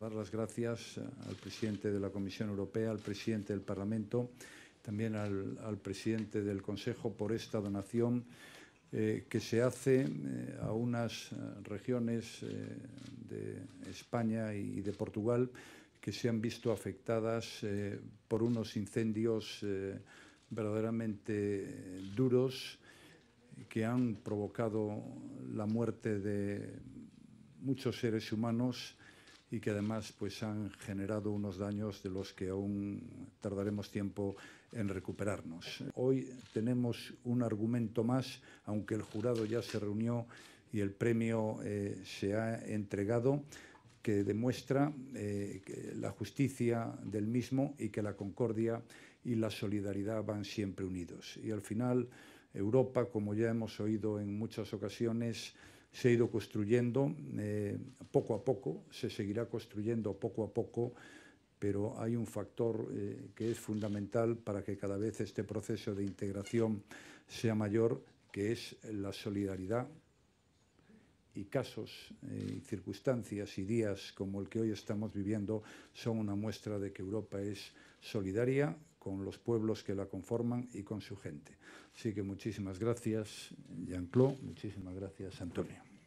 Dar las gracias eh, al presidente de la Comisión Europea, al presidente del Parlamento, también al, presidente del Consejo por esta donación eh, que se hace eh, a unas regiones de España y de Portugal que se han visto afectadas por unos incendios verdaderamente duros que han provocado la muerte de muchos seres humanos y que además pues, han generado unos daños de los que aún tardaremos tiempo en recuperarnos. Hoy tenemos un argumento más, aunque el jurado ya se reunió y el premio eh, se ha entregado, que demuestra eh, que la justicia del mismo y que la concordia y la solidaridad van siempre unidos. Y al final, Europa, como ya hemos oído en muchas ocasiones, se ha ido construyendo eh, poco a poco, se seguirá construyendo poco a poco, pero hay un factor eh, que es fundamental para que cada vez este proceso de integración sea mayor, que es la solidaridad y casos eh, circunstancias y días como el que hoy estamos viviendo son una muestra de que Europa es solidaria, con los pueblos que la conforman y con su gente. Así que muchísimas gracias, Jean-Claude, muchísimas gracias, Antonio.